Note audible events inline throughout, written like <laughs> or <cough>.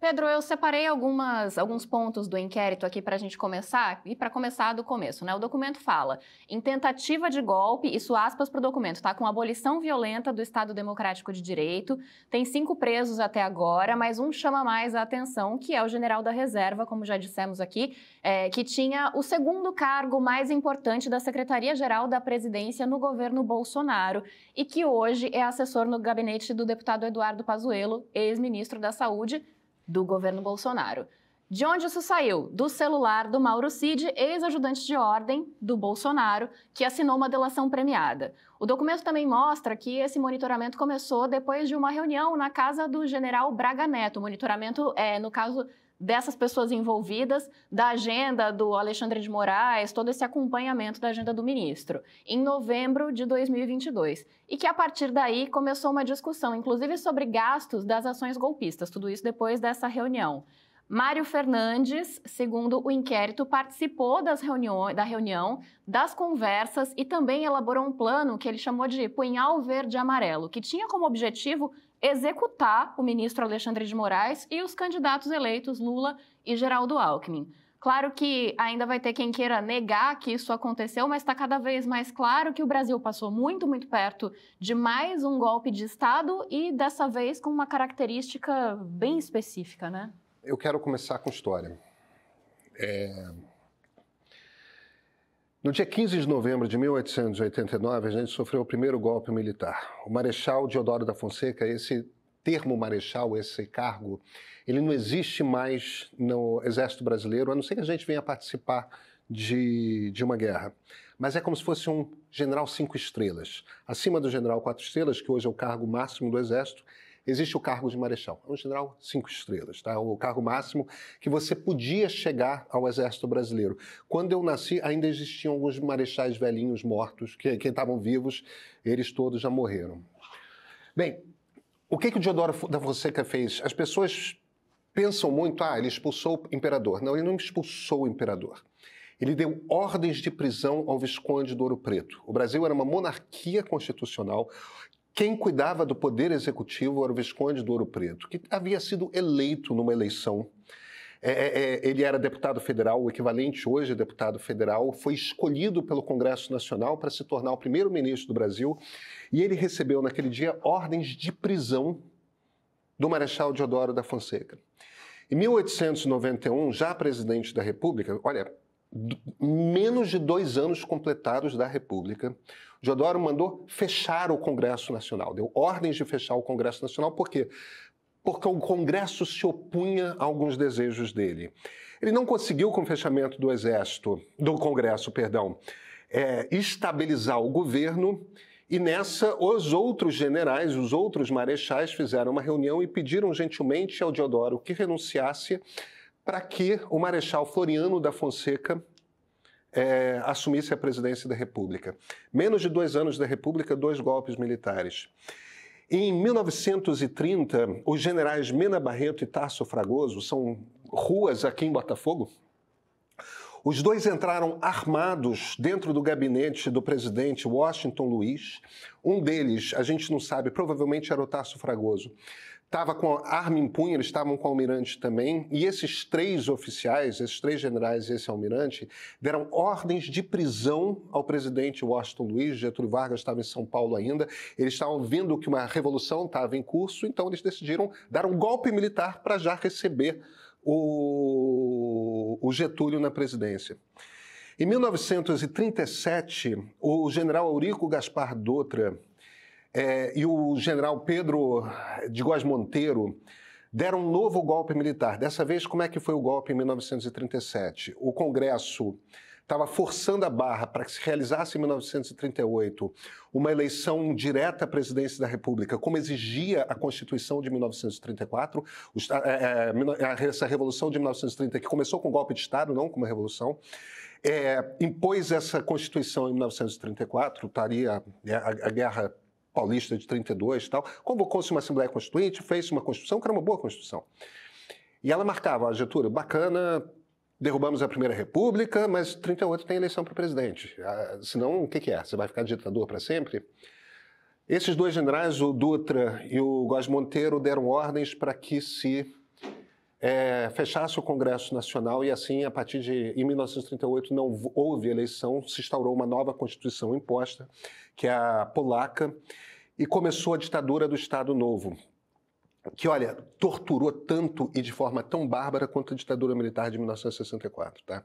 Pedro, eu separei algumas, alguns pontos do inquérito aqui para a gente começar, e para começar do começo, né? O documento fala em tentativa de golpe, isso aspas para o documento, tá? Com abolição violenta do Estado Democrático de Direito, tem cinco presos até agora, mas um chama mais a atenção, que é o general da reserva, como já dissemos aqui, é, que tinha o segundo cargo mais importante da Secretaria-Geral da Presidência no governo Bolsonaro, e que hoje é assessor no gabinete do deputado Eduardo Pazuello, ex-ministro da Saúde, do governo Bolsonaro. De onde isso saiu? Do celular do Mauro Cid, ex-ajudante de ordem do Bolsonaro, que assinou uma delação premiada. O documento também mostra que esse monitoramento começou depois de uma reunião na casa do general Braga Neto. O monitoramento, é, no caso, dessas pessoas envolvidas, da agenda do Alexandre de Moraes, todo esse acompanhamento da agenda do ministro, em novembro de 2022. E que a partir daí começou uma discussão, inclusive sobre gastos das ações golpistas, tudo isso depois dessa reunião. Mário Fernandes, segundo o inquérito, participou das reuniões, da reunião, das conversas e também elaborou um plano que ele chamou de Punhal Verde Amarelo, que tinha como objetivo executar o ministro Alexandre de Moraes e os candidatos eleitos Lula e Geraldo Alckmin. Claro que ainda vai ter quem queira negar que isso aconteceu, mas está cada vez mais claro que o Brasil passou muito, muito perto de mais um golpe de Estado e dessa vez com uma característica bem específica, né? Eu quero começar com história. É, no dia 15 de novembro de 1889, a gente sofreu o primeiro golpe militar. O Marechal Deodoro da Fonseca, esse termo marechal, esse cargo, ele não existe mais no Exército Brasileiro, a não ser que a gente venha participar de, de uma guerra. Mas é como se fosse um general cinco estrelas. Acima do general quatro estrelas, que hoje é o cargo máximo do Exército, existe o cargo de marechal. É um general cinco estrelas, tá? É o cargo máximo que você podia chegar ao Exército Brasileiro. Quando eu nasci, ainda existiam alguns marechais velhinhos mortos, que quem estavam vivos, eles todos já morreram. Bem, o que, que o Diodoro da Fonseca fez? As pessoas pensam muito, ah, ele expulsou o imperador. Não, ele não expulsou o imperador. Ele deu ordens de prisão ao Visconde do Ouro Preto. O Brasil era uma monarquia constitucional quem cuidava do poder executivo era o Visconde do Ouro Preto, que havia sido eleito numa eleição. É, é, é, ele era deputado federal, o equivalente hoje a deputado federal, foi escolhido pelo Congresso Nacional para se tornar o primeiro-ministro do Brasil e ele recebeu naquele dia ordens de prisão do Marechal Deodoro da Fonseca. Em 1891, já presidente da República, olha, menos de dois anos completados da República, Diodoro mandou fechar o Congresso Nacional, deu ordens de fechar o Congresso Nacional, por quê? Porque o Congresso se opunha a alguns desejos dele. Ele não conseguiu, com o fechamento do Exército, do Congresso, perdão, é, estabilizar o governo e nessa, os outros generais, os outros marechais fizeram uma reunião e pediram gentilmente ao Diodoro que renunciasse para que o Marechal Floriano da Fonseca é, assumisse a presidência da República. Menos de dois anos da República, dois golpes militares. Em 1930, os generais Mena Barreto e Tarso Fragoso, são ruas aqui em Botafogo, os dois entraram armados dentro do gabinete do presidente Washington Luiz. Um deles, a gente não sabe, provavelmente era o Tarso Fragoso. Estava com a arma em punho, eles estavam com o almirante também. E esses três oficiais, esses três generais e esse almirante, deram ordens de prisão ao presidente Washington Luiz. Getúlio Vargas estava em São Paulo ainda. Eles estavam vendo que uma revolução estava em curso, então eles decidiram dar um golpe militar para já receber o, o Getúlio na presidência. Em 1937, o general Aurico Gaspar Dutra é, e o general Pedro eh, de Góes Monteiro deram um novo golpe militar. Dessa vez, como é que foi o golpe em 1937? O Congresso estava forçando a barra para que se realizasse em 1938 uma eleição direta à presidência da República, como exigia a Constituição de 1934, é, é, é, essa Revolução de 1930, que começou com o golpe de Estado, não com uma revolução, é, impôs essa Constituição em 1934, estaria né, a, a Guerra Paulista de 32 e tal, convocou-se uma Assembleia Constituinte, fez uma Constituição que era uma boa Constituição. E ela marcava, a Getúlio, bacana, derrubamos a Primeira República, mas 38 tem eleição para presidente. Ah, senão, o que, que é? Você vai ficar ditador para sempre? Esses dois generais, o Dutra e o Góes Monteiro, deram ordens para que se é, fechasse o Congresso Nacional e assim, a partir de em 1938 não houve eleição, se instaurou uma nova constituição imposta, que é a polaca, e começou a ditadura do Estado Novo que, olha, torturou tanto e de forma tão bárbara quanto a ditadura militar de 1964. Tá?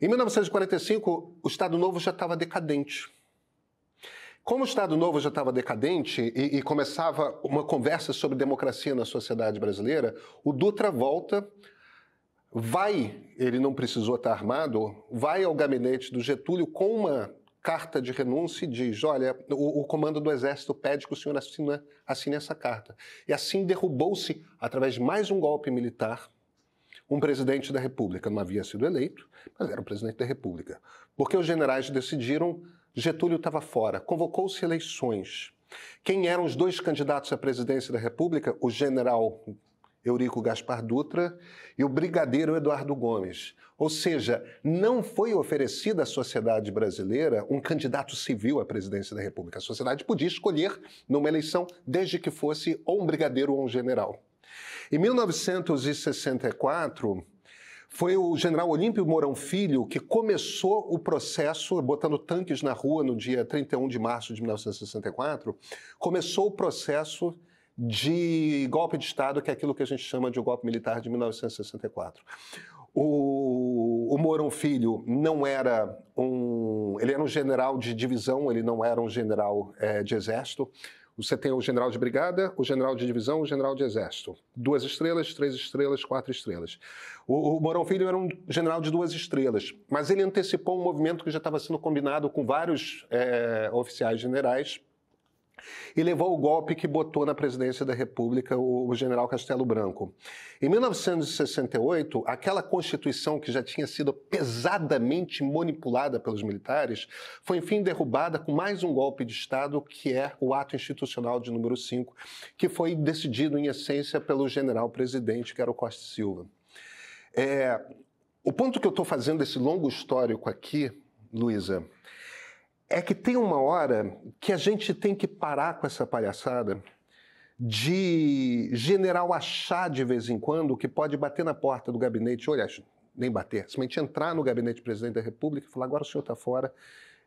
Em 1945, o Estado Novo já estava decadente. Como o Estado Novo já estava decadente e, e, começava uma conversa sobre democracia na sociedade brasileira, o Dutra volta, vai, ele não precisou estar armado, vai ao gabinete do Getúlio com uma carta de renúncia e diz: Olha, o, o, comando do Exército pede que o senhor assine, assine essa carta. E assim derrubou-se, através de mais um golpe militar, um presidente da República. Não havia sido eleito, mas era o presidente da República. Porque os generais decidiram, Getúlio estava fora, convocou-se eleições. Quem eram os dois candidatos à presidência da República? O general Eurico Gaspar Dutra, e o brigadeiro Eduardo Gomes. Ou seja, não foi oferecida à sociedade brasileira um candidato civil à presidência da República. A sociedade podia escolher numa eleição, desde que fosse ou um brigadeiro ou um general. Em 1964, foi o general Olímpio Mourão Filho que começou o processo, botando tanques na rua no dia 31 de março de 1964, começou o processo de golpe de Estado, que é aquilo que a gente chama de golpe militar de 1964. O, o Filho não era um. Ele era um general de divisão, ele não era um general é, de exército. Você tem o general de brigada, o general de divisão, o general de exército. Duas estrelas, três estrelas, quatro estrelas. O, o Filho era um general de duas estrelas, mas ele antecipou um movimento que já estava sendo combinado com vários é, oficiais generais e levou o golpe que botou na presidência da República o, general Castelo Branco. Em 1968, aquela Constituição que já tinha sido pesadamente manipulada pelos militares foi, enfim, derrubada com mais um golpe de Estado, que é o ato institucional de número 5, que foi decidido, em essência, pelo general-presidente, que era o Costa Silva. É, o ponto que eu estou fazendo esse longo histórico aqui, Luísa, é que tem uma hora que a gente tem que parar com essa palhaçada de general achar de vez em quando que pode bater na porta do gabinete, olha, nem bater, simplesmente entrar no gabinete do presidente da República e falar: agora o senhor está fora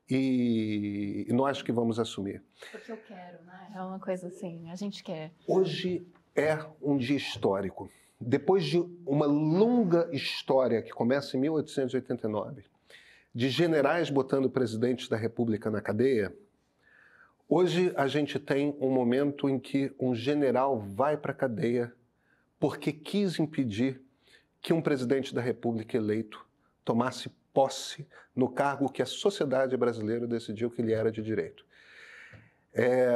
e, e nós que vamos assumir. Porque eu quero, né? É uma coisa assim, a gente quer. Hoje é um dia histórico. Depois de uma longa história que começa em 1889, de generais botando presidentes da República na cadeia, hoje a gente tem um momento em que um general vai para a cadeia porque quis impedir que um presidente da República eleito tomasse posse no cargo que a sociedade brasileira decidiu que ele era de direito. É...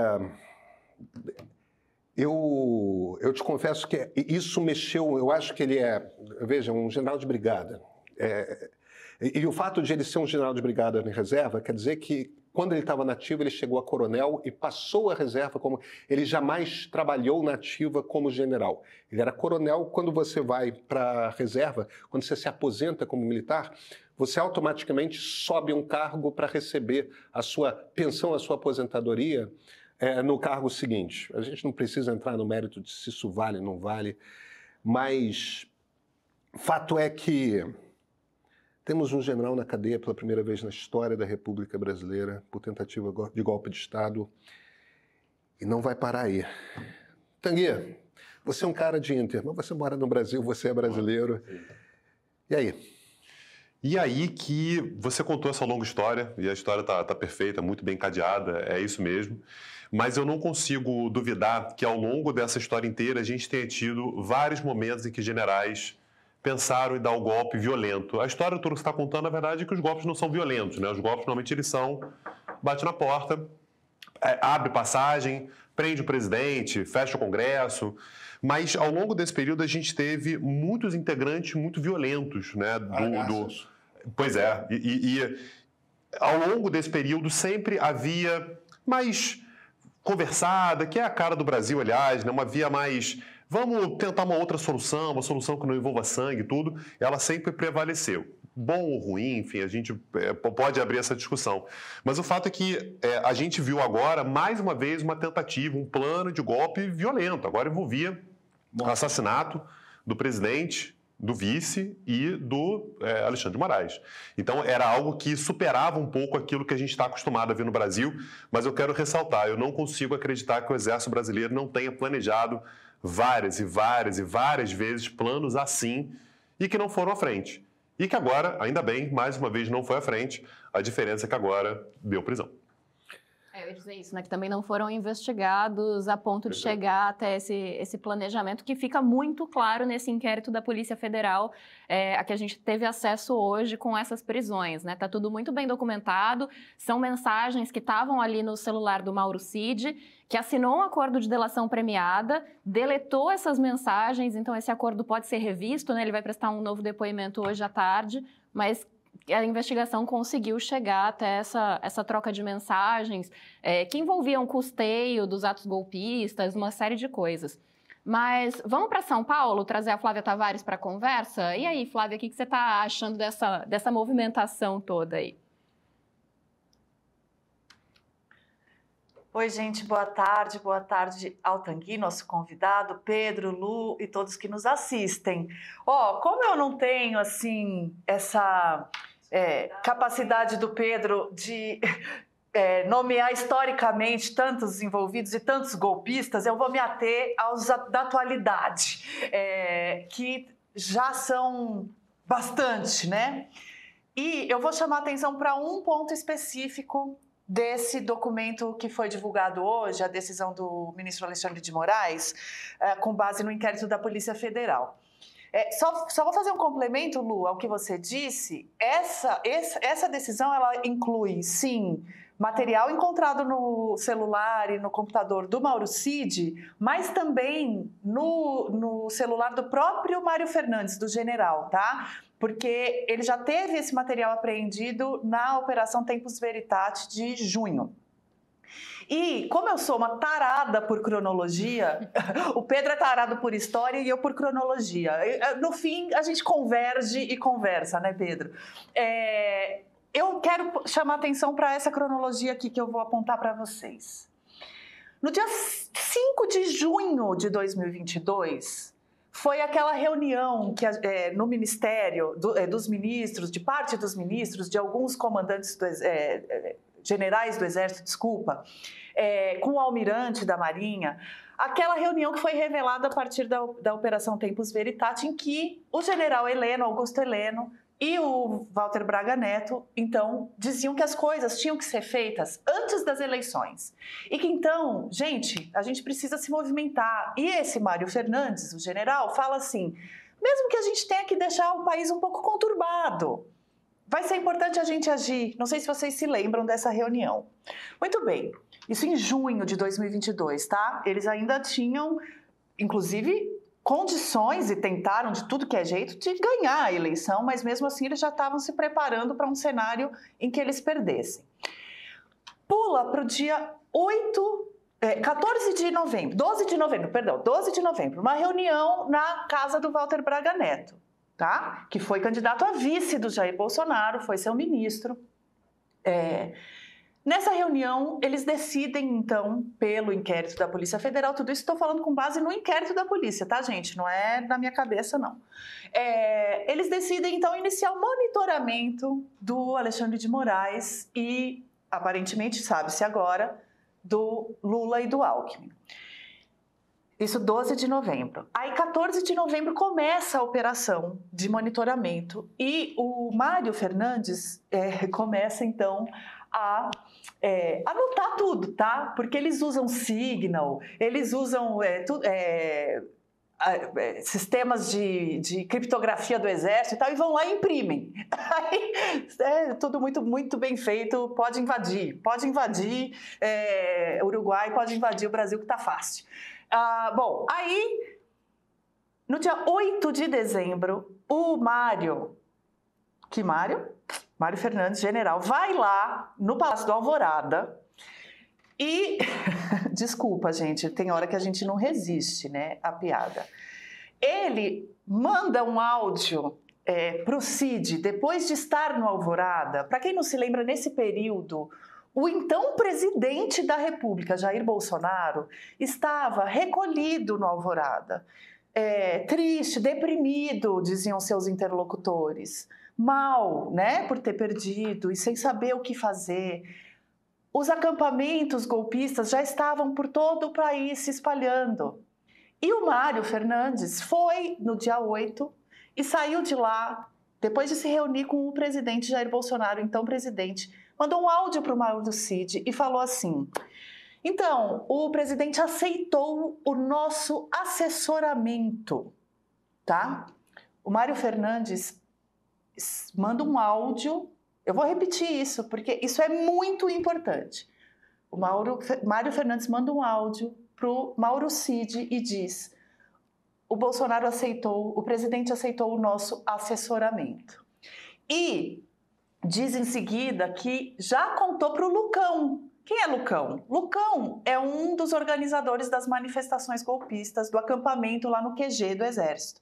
Eu, eu te confesso que isso mexeu. Eu acho que ele é, veja, um general de brigada. É, e, e o fato de ele ser um general de brigada em reserva quer dizer que quando ele estava nativo, ele chegou a coronel e passou a reserva como. Ele jamais trabalhou na ativa como general. Ele era coronel. Quando você vai para a reserva, quando você se aposenta como militar, você automaticamente sobe um cargo para receber a sua pensão, a sua aposentadoria é, no cargo seguinte. A gente não precisa entrar no mérito de se isso vale, não vale, mas fato é que temos um general na cadeia pela primeira vez na história da República Brasileira por tentativa de golpe de Estado e não vai parar aí. Tanguy, você é um cara de Inter, mas você mora no Brasil, você é brasileiro. E aí? E aí que você contou essa longa história, e a história tá, tá perfeita, muito bem cadeada, é isso mesmo. Mas eu não consigo duvidar que ao longo dessa história inteira a gente tenha tido vários momentos em que generais pensaram em dar o um golpe violento. A história do que está contando, na verdade, é que os golpes não são violentos. Né? Os golpes, normalmente, eles são... Bate na porta, é, abre passagem, prende o presidente, fecha o Congresso. Mas, ao longo desse período, a gente teve muitos integrantes muito violentos. Né? Do, do... Pois é. E, e, ao longo desse período, sempre havia mais conversada, que é a cara do Brasil, aliás, né? uma via mais Vamos tentar uma outra solução, uma solução que não envolva sangue e tudo. Ela sempre prevaleceu. Bom ou ruim, enfim, a gente é, pode abrir essa discussão. Mas o fato é que é, a gente viu agora, mais uma vez, uma tentativa, um plano de golpe violento. Agora envolvia o assassinato do presidente, do vice e do é, Alexandre de Moraes. Então era algo que superava um pouco aquilo que a gente está acostumado a ver no Brasil, mas eu quero ressaltar, eu não consigo acreditar que o Exército Brasileiro não tenha planejado várias e várias e várias vezes planos assim e que não foram à frente. E que agora, ainda bem, mais uma vez não foi à frente, a diferença é que agora deu prisão queria dizer isso, né? Que também não foram investigados a ponto de chegar até esse, esse planejamento, que fica muito claro nesse inquérito da Polícia Federal, é, a que a gente teve acesso hoje com essas prisões, né? Tá tudo muito bem documentado, são mensagens que estavam ali no celular do Mauro Cid, que assinou um acordo de delação premiada, deletou essas mensagens, então esse acordo pode ser revisto, né? Ele vai prestar um novo depoimento hoje à tarde, mas a investigação conseguiu chegar até essa, essa troca de mensagens, é, que envolviam custeio dos atos golpistas, uma série de coisas. Mas vamos para São Paulo trazer a Flávia Tavares para a conversa? E aí, Flávia, o que, que você está achando dessa, dessa movimentação toda aí? Oi, gente, boa tarde, boa tarde ao Tangui, nosso convidado, Pedro, Lu e todos que nos assistem. Ó, oh, como eu não tenho, assim, essa é, capacidade do Pedro de <laughs> é, nomear historicamente tantos envolvidos e tantos golpistas, eu vou me ater aos da atualidade, é, que já são bastante, né? E eu vou chamar atenção para um ponto específico desse documento que foi divulgado hoje, a decisão do ministro Alexandre de Moraes, é, com base no inquérito da Polícia Federal. É, só, só vou fazer um complemento, Lu, ao que você disse. Essa, essa decisão ela inclui, sim, material encontrado no celular e no computador do Mauro Cid, mas também no, no celular do próprio Mário Fernandes, do general, tá? Porque ele já teve esse material apreendido na Operação Tempos Veritate de junho. E como eu sou uma tarada por cronologia, <laughs> o Pedro é tarado por história e eu por cronologia. Eh, no fim, a gente converge e conversa, né, Pedro? É, eu quero chamar atenção para essa cronologia aqui que eu vou apontar para vocês. No dia 5 de junho de 2022, foi aquela reunião que é, no Ministério do, é, dos Ministros, de parte dos ministros, de alguns comandantes do, é, é generais do Exército, desculpa, é, com o almirante da Marinha, aquela reunião que foi revelada a partir da, da Operação Tempus Veritatis, em que o general Heleno, Augusto Heleno, e o Walter Braga Neto, então, diziam que as coisas tinham que ser feitas antes das eleições. E que então, gente, a gente precisa se movimentar. E esse Mário Fernandes, o general, fala assim: mesmo que a gente tenha que deixar o país um pouco conturbado, vai ser importante a gente agir. Não sei se vocês se lembram dessa reunião. Muito bem, isso em junho de 2022, tá? Eles ainda tinham, inclusive, condições e tentaram de tudo que é jeito de ganhar a eleição, mas mesmo assim eles já estavam se preparando para um cenário em que eles perdessem. Pula para o dia 8 14 é, de novembro, 12 de novembro, perdão, 12 de novembro, uma reunião na casa do Walter Braga Neto tá? que foi candidato a vice do Jair Bolsonaro, foi seu ministro. É... Nessa reunião, eles decidem, então, pelo inquérito da Polícia Federal, tudo isso estou falando com base no inquérito da polícia, tá, gente? Não é na minha cabeça, não. É... eles decidem, então, iniciar o monitoramento do Alexandre de Moraes e, aparentemente, sabe-se agora, do Lula e do Alckmin. Isso 12 de novembro. Aí 14 de novembro começa a operação de monitoramento e o Mário Fernandes é, <laughs> começa então a é, anotar tudo, tá? Porque eles usam Signal, eles usam é, tu, sistemas de, de, criptografia do exército e tal, e vão lá e imprimem. <laughs> Aí, é tudo muito, muito bem feito, pode invadir, pode invadir é, Uruguai, pode invadir o Brasil que tá fácil. Ah, bom, aí no dia 8 de dezembro, o Mário, que Mário? Mário Fernandes, general, vai lá no Palácio do Alvorada e. <laughs> Desculpa, gente, tem hora que a gente não resiste, né? A piada. Ele manda um áudio é, eh, para o Cid, depois de estar no Alvorada. Para quem não se lembra, nesse período, o então presidente da República, Jair Bolsonaro, estava recolhido no Alvorada. É, triste, deprimido, diziam seus interlocutores, mal, né, por ter perdido e sem saber o que fazer. Os acampamentos golpistas já estavam por todo o país se espalhando. E o Mário Fernandes foi no dia 8 e saiu de lá depois de se reunir com o presidente Jair Bolsonaro, então presidente mandou um áudio para o Mauro do Cid e falou assim: então, o presidente aceitou o nosso assessoramento, tá? O Mário Fernandes manda um áudio. Eu vou repetir isso, porque isso é muito importante. O Mauro, Mário Fernandes manda um áudio para o Mauro Cid e diz: o Bolsonaro aceitou, o presidente aceitou o nosso assessoramento. E diz em seguida que já contou para o Lucão. Quem é Lucão? Lucão é um dos organizadores das manifestações golpistas do acampamento lá no QG do Exército.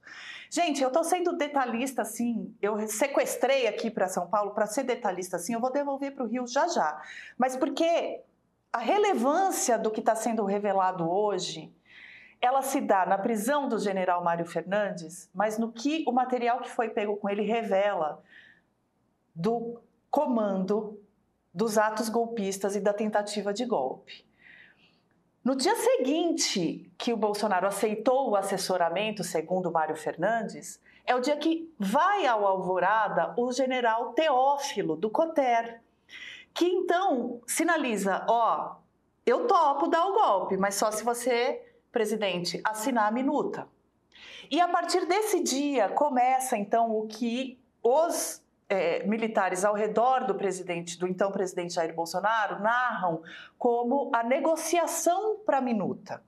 Gente, eu estou sendo detalhista assim, eu sequestrei aqui para São Paulo para ser detalhista assim, eu vou devolver para o Rio já já. Mas porque a relevância do que está sendo revelado hoje, ela se dá na prisão do general Mário Fernandes, mas no que o material que foi pego com ele revela do comando dos atos golpistas e da tentativa de golpe. No dia seguinte que o Bolsonaro aceitou o assessoramento, segundo Mário Fernandes, é o dia que vai ao Alvorada o general Teófilo do Coter, que então sinaliza: ó, eu topo dar o golpe, mas só se você, presidente, assinar a minuta. E a partir desse dia começa então o que os é, militares ao redor do presidente, do então presidente Jair Bolsonaro, narram como a negociação para a minuta.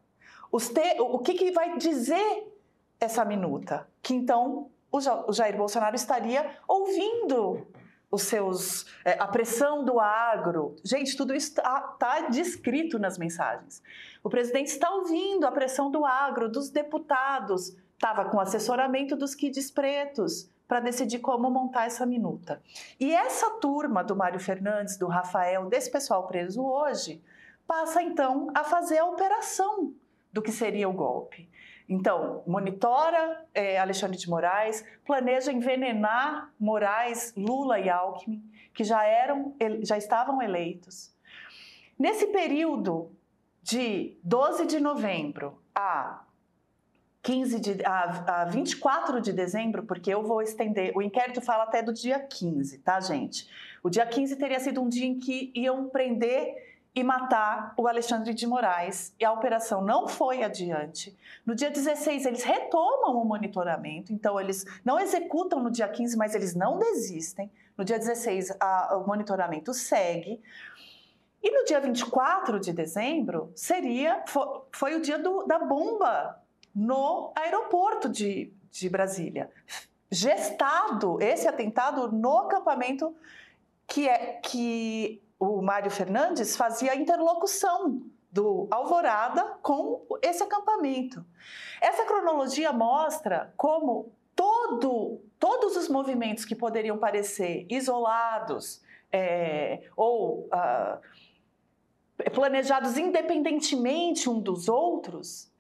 Te, o que, que vai dizer essa minuta? Que então o Jair Bolsonaro estaria ouvindo os seus é, a pressão do agro. Gente, tudo isso está tá descrito nas mensagens. O presidente está ouvindo a pressão do agro, dos deputados, estava com assessoramento dos kids pretos para decidir como montar essa minuta. E essa turma do Mário Fernandes, do Rafael, desse pessoal preso hoje, passa então a fazer a operação do que seria o golpe. Então, monitora é, Alexandre de Moraes, planeja envenenar Moraes, Lula e Alckmin, que já eram, já estavam eleitos. Nesse período de 12 de novembro a 15 de, a, a 24 de dezembro, porque eu vou estender. O inquérito fala até do dia 15, tá, gente? O dia 15 teria sido um dia em que iam prender e matar o Alexandre de Moraes e a operação não foi adiante. No dia 16 eles retomam o monitoramento, então eles não executam no dia 15, mas eles não desistem. No dia 16 a, o monitoramento segue. E no dia 24 de dezembro seria foi, foi o dia do, da bomba no aeroporto de, de Brasília. Gestado esse atentado no acampamento que é que o Mário Fernandes fazia a interlocução do Alvorada com esse acampamento. Essa cronologia mostra como todo, todos os movimentos que poderiam parecer isolados é, ou ah, planejados independentemente um dos outros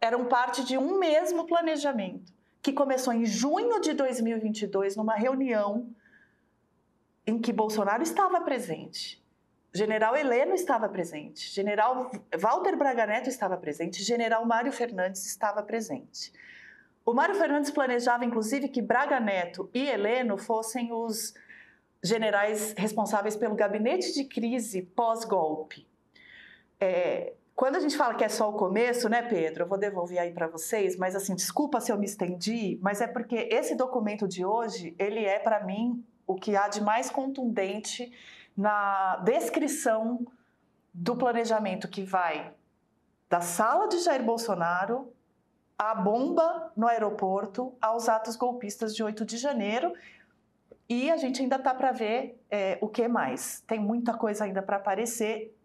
eram parte de um mesmo planejamento, que começou em junho de 2022, numa reunião em que Bolsonaro estava presente, General Heleno estava presente, General Walter Braga Neto estava presente, General Mário Fernandes estava presente. O Mário Fernandes planejava, inclusive, que Braga Neto e Heleno fossem os generais responsáveis pelo gabinete de crise pós-golpe. É, quando a gente fala que é só o começo, né, Pedro? Eu vou devolver aí para vocês, mas assim, desculpa se eu me estendi, mas é porque esse documento de hoje, ele é para mim o que há de mais contundente na descrição do planejamento que vai da sala de Jair Bolsonaro à bomba no aeroporto aos atos golpistas de 8 de janeiro. E a gente ainda tá para ver é, o que mais. Tem muita coisa ainda para aparecer